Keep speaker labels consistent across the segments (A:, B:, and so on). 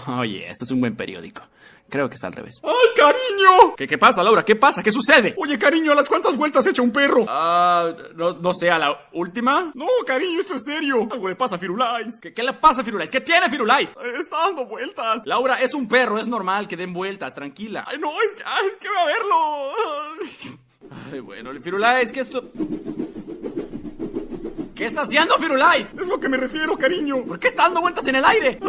A: Oye, esto es un buen periódico. Creo que está al revés. ¡Ay, cariño! ¿Qué, qué pasa, Laura? ¿Qué pasa? ¿Qué sucede? Oye, cariño, ¿a las cuántas vueltas echa un perro? Ah, no, no sé, ¿a la última? No, cariño, esto es serio. Algo le pasa a Firulais. ¿Qué, le pasa a Firulais? ¿Qué tiene Firulais? Eh, está dando vueltas. Laura, es un perro, es normal que den vueltas, tranquila. Ay, no, es, ay, ah, es que va a verlo. Ay, bueno, Firulais, que esto... ¿Qué está haciendo, Firulais? Es lo que me refiero, cariño. ¿Por qué está dando vueltas en el aire?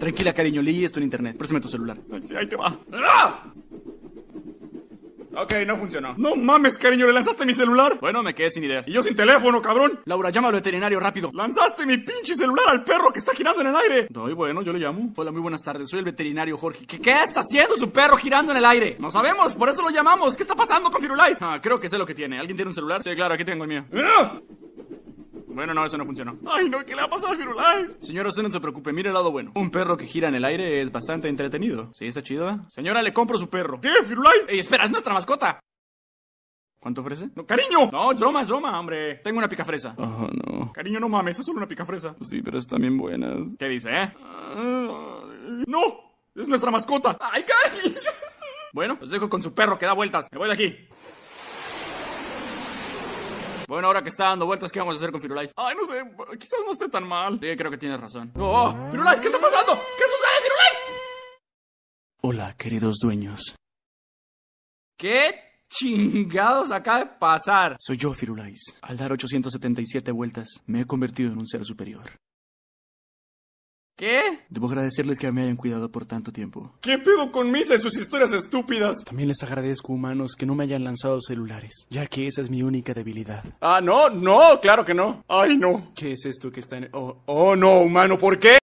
A: Tranquila, cariño, leí esto en internet. Préstame tu celular. ahí te va. ¡Ah! Ok, no funcionó. No mames, cariño, ¿le lanzaste mi celular? Bueno, me quedé sin ideas. Y yo sin teléfono, cabrón. Laura, llama al veterinario rápido. ¡Lanzaste mi pinche celular al perro que está girando en el aire! Doy, bueno, yo le llamo. Hola, muy buenas tardes. Soy el veterinario Jorge. ¿Qué, qué está haciendo su perro girando en el aire? No sabemos, por eso lo llamamos. ¿Qué está pasando con Firulais? Ah, creo que sé lo que tiene. ¿Alguien tiene un celular? Sí, claro, aquí tengo el mío. ¡Ah! Bueno, no, eso no funcionó. Ay, no, ¿qué le ha pasado a Firulais? Señora, usted no se preocupe, mire el lado bueno. Un perro que gira en el aire es bastante entretenido. Sí, está chido, ¿eh? Señora, le compro su perro. ¿Qué, Firulais? Ey, espera, es nuestra mascota. ¿Cuánto ofrece? No, cariño. No, es broma, es broma, hombre. Tengo una picafresa. Oh, ah, no. Cariño, no mames, es solo una picafresa. Sí, pero es también buena ¿Qué dice, eh? no, es nuestra mascota. Ay, cariño. Bueno, pues dejo con su perro que da vueltas. Me voy de aquí. Bueno, ahora que está dando vueltas, ¿qué vamos a hacer con Firulais? Ay, no sé, quizás no esté tan mal. Sí, creo que tienes razón. ¡Oh! oh! ¡Firulais! ¿Qué está pasando? ¿Qué sucede, Firulais? Hola, queridos dueños. ¿Qué chingados acaba de pasar? Soy yo, Firulais. Al dar 877 vueltas, me he convertido en un ser superior. ¿Qué? Debo agradecerles que me hayan cuidado por tanto tiempo. ¿Qué pedo con Misa y sus historias estúpidas? También les agradezco, humanos, que no me hayan lanzado celulares, ya que esa es mi única debilidad. Ah, no, no, claro que no. Ay, no. ¿Qué es esto que está en... Oh, oh no, humano, ¿por qué?